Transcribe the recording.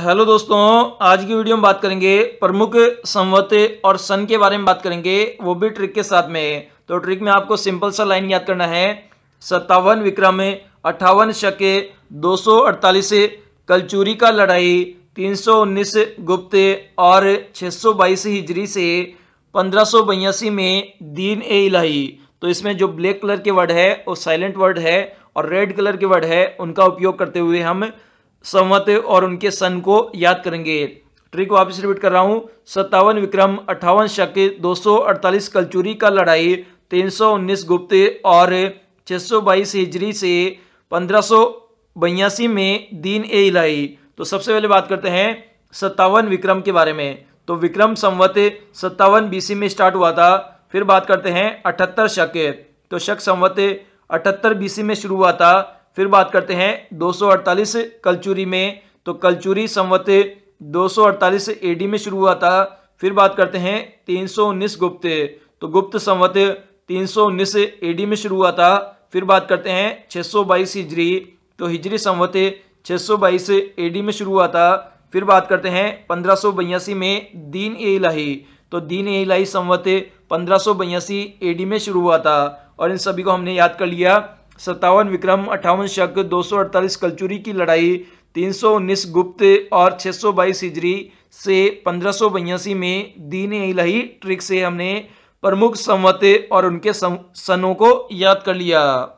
hello दोस्तों आज की वीडियो में बात करेंगे प्रमुख संवत और सन के बारे में बात करेंगे वो भी ट्रिक के साथ में तो ट्रिक में आपको सिंपल सा लाइन याद करना है सत्तावन विक्रम अट्ठावन शके 248 कलचूरी का लड़ाई 319 गुप्त और 622 हिजरी से पंद्रह में दीन ए इलाही तो इसमें जो ब्लैक कलर के वर्ड है वो साइलेंट वर्ड है और रेड कलर के वर्ड है उनका उपयोग करते हुए हम संवत और उनके सन को याद करेंगे ट्रिक वापस रिपीट कर रहा हूँ सत्तावन विक्रम अट्ठावन शक 248 कलचुरी का लड़ाई 319 गुप्त और 622 हिजरी से पंद्रह में दीन ए इलाई तो सबसे पहले बात करते हैं सत्तावन विक्रम के बारे में तो विक्रम संवत सत्तावन बीसी में स्टार्ट हुआ था फिर बात करते हैं अठहत्तर शक तो शक संवत अठहत्तर बीसी में शुरू हुआ था फिर बात करते हैं 248 कलचूरी में तो कलचूरी संवत 248 एडी में शुरू हुआ था फिर बात करते हैं 319 गुप्त तो गुप्त संवत 319 एडी में शुरू हुआ था फिर बात करते हैं 622 हिजरी तो हिजरी संवत 622 एडी में शुरू हुआ था फिर बात करते हैं पंद्रह में दीन ए इलाही तो दीन ए इलाही संवत पंद्रह एडी में शुरू हुआ था और इन सभी को हमने याद कर लिया सत्तावन विक्रम अट्ठावन शक 248 कलचुरी की लड़ाई 319 गुप्त और 622 हिजरी से पंद्रह में दीन इलाही ट्रिक से हमने प्रमुख संवत और उनके सनों को याद कर लिया